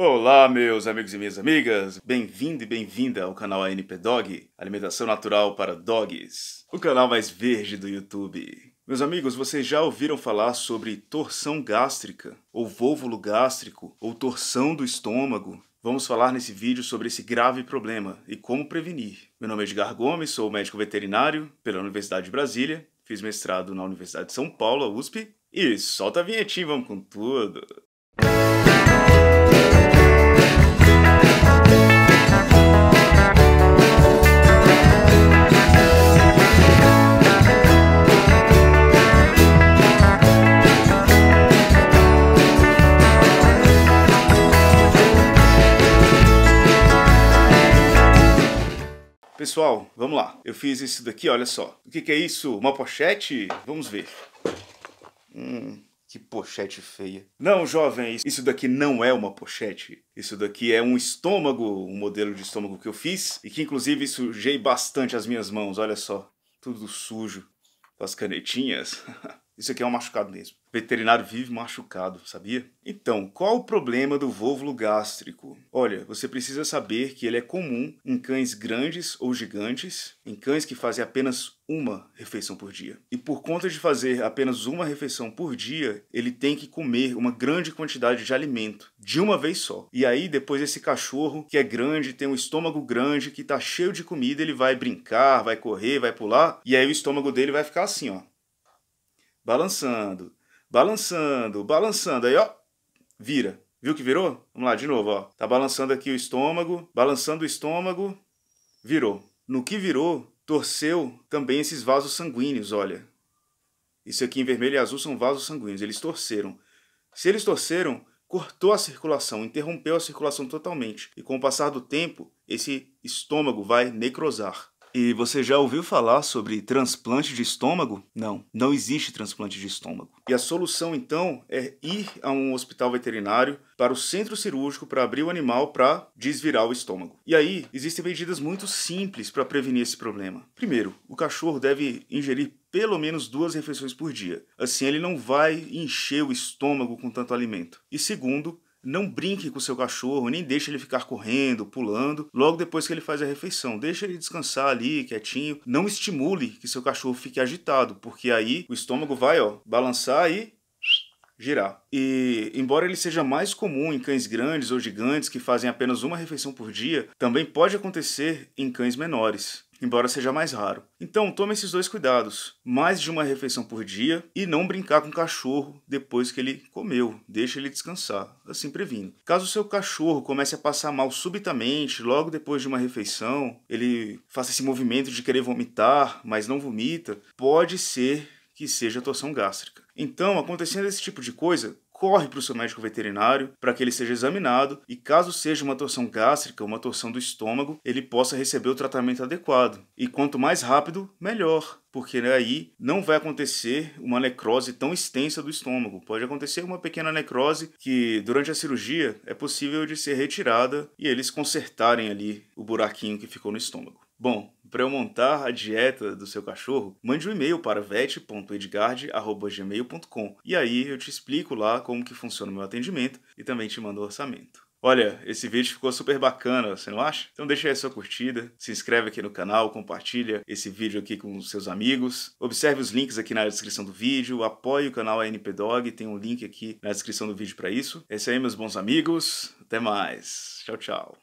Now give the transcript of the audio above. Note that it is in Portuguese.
Olá, meus amigos e minhas amigas, bem-vindo e bem-vinda ao canal ANP Dog, alimentação natural para dogs, o canal mais verde do YouTube. Meus amigos, vocês já ouviram falar sobre torção gástrica, ou vôvulo gástrico, ou torção do estômago? Vamos falar nesse vídeo sobre esse grave problema e como prevenir. Meu nome é Edgar Gomes, sou médico veterinário pela Universidade de Brasília, fiz mestrado na Universidade de São Paulo, USP, e solta a vinhetinha, vamos com tudo! Pessoal, vamos lá. Eu fiz isso daqui, olha só. O que, que é isso? Uma pochete? Vamos ver. Hum, que pochete feia. Não, jovem, isso daqui não é uma pochete. Isso daqui é um estômago, um modelo de estômago que eu fiz e que inclusive sujei bastante as minhas mãos, olha só. Tudo sujo. Com as canetinhas. Isso aqui é um machucado mesmo. veterinário vive machucado, sabia? Então, qual o problema do vôvulo gástrico? Olha, você precisa saber que ele é comum em cães grandes ou gigantes, em cães que fazem apenas uma refeição por dia. E por conta de fazer apenas uma refeição por dia, ele tem que comer uma grande quantidade de alimento de uma vez só. E aí, depois, esse cachorro que é grande, tem um estômago grande, que tá cheio de comida, ele vai brincar, vai correr, vai pular, e aí o estômago dele vai ficar assim, ó balançando, balançando, balançando. Aí, ó, vira. Viu que virou? Vamos lá, de novo, ó. Tá balançando aqui o estômago, balançando o estômago, virou. No que virou, torceu também esses vasos sanguíneos, olha. Isso aqui em vermelho e azul são vasos sanguíneos, eles torceram. Se eles torceram, cortou a circulação, interrompeu a circulação totalmente. E com o passar do tempo, esse estômago vai necrosar. E você já ouviu falar sobre transplante de estômago? Não, não existe transplante de estômago. E a solução então é ir a um hospital veterinário para o centro cirúrgico para abrir o animal para desvirar o estômago. E aí existem medidas muito simples para prevenir esse problema. Primeiro, o cachorro deve ingerir pelo menos duas refeições por dia. Assim ele não vai encher o estômago com tanto alimento. E segundo, não brinque com seu cachorro, nem deixe ele ficar correndo, pulando, logo depois que ele faz a refeição. Deixe ele descansar ali, quietinho. Não estimule que seu cachorro fique agitado, porque aí o estômago vai, ó, balançar e girar. E, embora ele seja mais comum em cães grandes ou gigantes que fazem apenas uma refeição por dia, também pode acontecer em cães menores embora seja mais raro. Então tome esses dois cuidados: mais de uma refeição por dia e não brincar com o cachorro depois que ele comeu. Deixe ele descansar, assim previne. Caso o seu cachorro comece a passar mal subitamente, logo depois de uma refeição, ele faça esse movimento de querer vomitar, mas não vomita, pode ser que seja torção gástrica. Então, acontecendo esse tipo de coisa, corre para o seu médico veterinário para que ele seja examinado e, caso seja uma torção gástrica, uma torção do estômago, ele possa receber o tratamento adequado. E quanto mais rápido, melhor, porque né, aí não vai acontecer uma necrose tão extensa do estômago. Pode acontecer uma pequena necrose que, durante a cirurgia, é possível de ser retirada e eles consertarem ali o buraquinho que ficou no estômago. Bom, para eu montar a dieta do seu cachorro, mande um e-mail para vet.edgard.gmail.com e aí eu te explico lá como que funciona o meu atendimento e também te mando o orçamento. Olha, esse vídeo ficou super bacana, você não acha? Então deixa aí a sua curtida, se inscreve aqui no canal, compartilha esse vídeo aqui com seus amigos, observe os links aqui na descrição do vídeo, apoie o canal ANP Dog, tem um link aqui na descrição do vídeo para isso. É isso aí, meus bons amigos, até mais, tchau, tchau.